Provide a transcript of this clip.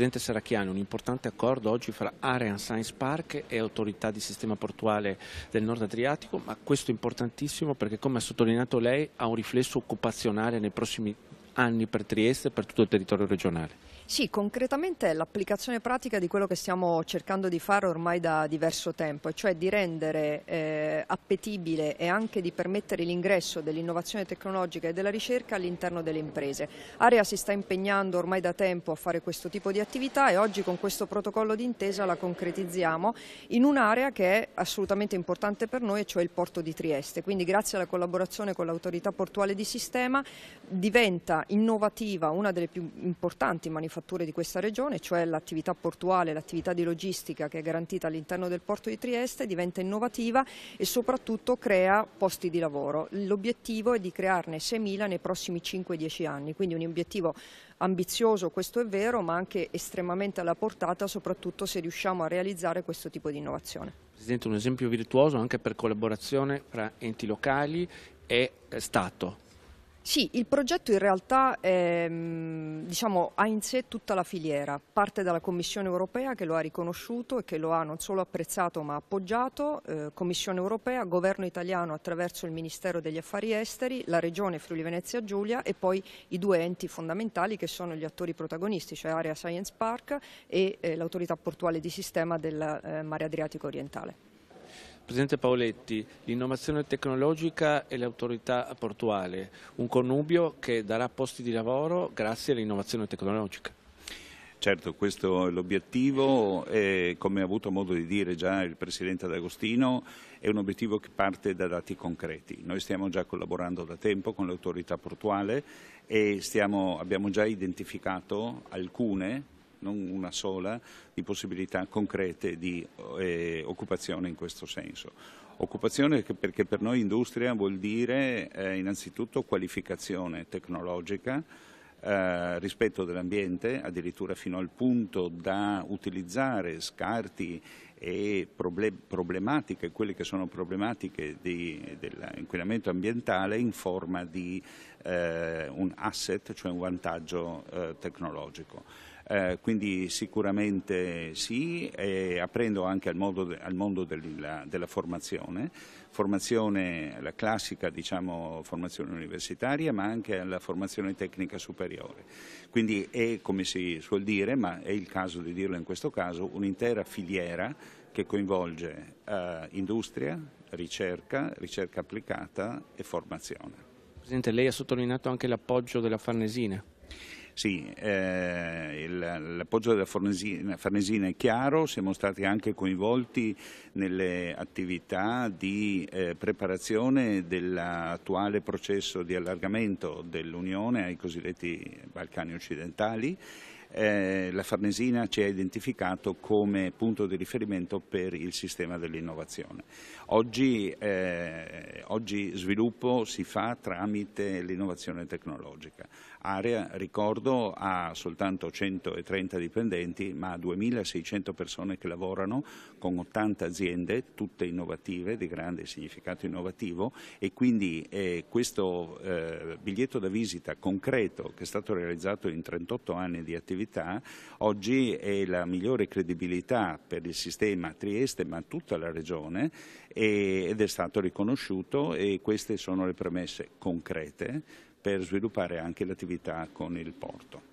Presidente Saracchiani, un importante accordo oggi fra Area Science Park e autorità di sistema portuale del Nord Adriatico, ma questo è importantissimo perché come ha sottolineato lei ha un riflesso occupazionale nei prossimi anni per Trieste e per tutto il territorio regionale. Sì, concretamente è l'applicazione pratica di quello che stiamo cercando di fare ormai da diverso tempo, cioè di rendere eh, appetibile e anche di permettere l'ingresso dell'innovazione tecnologica e della ricerca all'interno delle imprese. Area si sta impegnando ormai da tempo a fare questo tipo di attività e oggi con questo protocollo d'intesa la concretizziamo in un'area che è assolutamente importante per noi, cioè il porto di Trieste. Quindi grazie alla collaborazione con l'autorità portuale di sistema diventa innovativa una delle più importanti manifestazioni manifatture di questa regione, cioè l'attività portuale, l'attività di logistica che è garantita all'interno del porto di Trieste, diventa innovativa e soprattutto crea posti di lavoro. L'obiettivo è di crearne 6.000 nei prossimi 5-10 anni, quindi un obiettivo ambizioso, questo è vero, ma anche estremamente alla portata, soprattutto se riusciamo a realizzare questo tipo di innovazione. Presidente, un esempio virtuoso anche per collaborazione tra enti locali e eh, Stato. Sì, il progetto in realtà è, ehm, diciamo, ha in sé tutta la filiera, parte dalla Commissione europea che lo ha riconosciuto e che lo ha non solo apprezzato ma appoggiato, eh, Commissione europea, Governo italiano attraverso il Ministero degli Affari Esteri, la Regione Friuli Venezia Giulia e poi i due enti fondamentali che sono gli attori protagonisti, cioè Area Science Park e eh, l'autorità portuale di sistema del eh, Mare Adriatico Orientale. Presidente Paoletti, l'innovazione tecnologica e l'autorità portuale, un connubio che darà posti di lavoro grazie all'innovazione tecnologica. Certo, questo è l'obiettivo e come ha avuto modo di dire già il Presidente D'Agostino è un obiettivo che parte da dati concreti. Noi stiamo già collaborando da tempo con l'autorità portuale e stiamo, abbiamo già identificato alcune non una sola, di possibilità concrete di eh, occupazione in questo senso. Occupazione perché per noi industria vuol dire eh, innanzitutto qualificazione tecnologica, eh, rispetto dell'ambiente, addirittura fino al punto da utilizzare scarti e problematiche, quelle che sono problematiche dell'inquinamento ambientale in forma di eh, un asset, cioè un vantaggio eh, tecnologico. Eh, quindi sicuramente sì, e aprendo anche al, modo, al mondo della, della formazione, formazione, la classica diciamo, formazione universitaria ma anche alla formazione tecnica superiore. Quindi è come si suol dire, ma è il caso di dirlo in questo caso, un'intera filiera che coinvolge eh, industria, ricerca, ricerca applicata e formazione. Presidente, lei ha sottolineato anche l'appoggio della Farnesina. Sì, eh, l'appoggio della Farnesina, Farnesina, è chiaro, siamo stati anche coinvolti nelle attività di eh, preparazione dell'attuale processo di allargamento dell'Unione ai cosiddetti Balcani occidentali. Eh, la Farnesina ci ha identificato come punto di riferimento per il sistema dell'innovazione. Oggi eh, Oggi sviluppo si fa tramite l'innovazione tecnologica. Area, ricordo, ha soltanto 130 dipendenti, ma ha 2600 persone che lavorano con 80 aziende, tutte innovative, di grande significato innovativo e quindi eh, questo eh, biglietto da visita concreto che è stato realizzato in 38 anni di attività oggi è la migliore credibilità per il sistema Trieste ma tutta la regione ed è stato riconosciuto tutto e queste sono le premesse concrete per sviluppare anche l'attività con il porto.